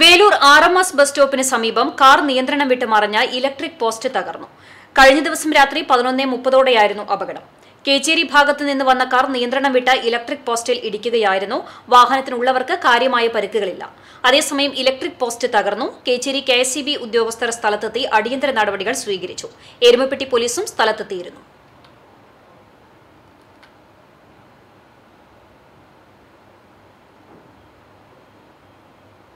Velur R M S bus സ്റ്റോപ്പിന് സമീപം car നിയന്ത്രണം വിട്ട് മറിഞ്ഞ ഇലക്ട്രിക് പോസ്റ്റ് തകർന്നു കഴിഞ്ഞ ദിവസം രാത്രി പതിനൊന്നേ മുപ്പതോടെയായിരുന്നു അപകടം കേച്ചേരി ഭാഗത്തു നിന്ന് വന്ന കാർ നിയന്ത്രണം വിട്ട ഇലക്ട്രിക് പോസ്റ്റിൽ ഇടിക്കുകയായിരുന്നു വാഹനത്തിനുള്ളവർക്ക് കാര്യമായ പരിക്കുകളില്ല അതേസമയം ഇലക്ട്രിക് പോസ്റ്റ് തകർന്നു കേച്ചേരി കെ ഉദ്യോഗസ്ഥർ സ്ഥലത്തെത്തി അടിയന്തര നടപടികൾ സ്വീകരിച്ചു എരുമപ്പെട്ടി പോലീസും സ്ഥലത്തെത്തിയിരുന്നു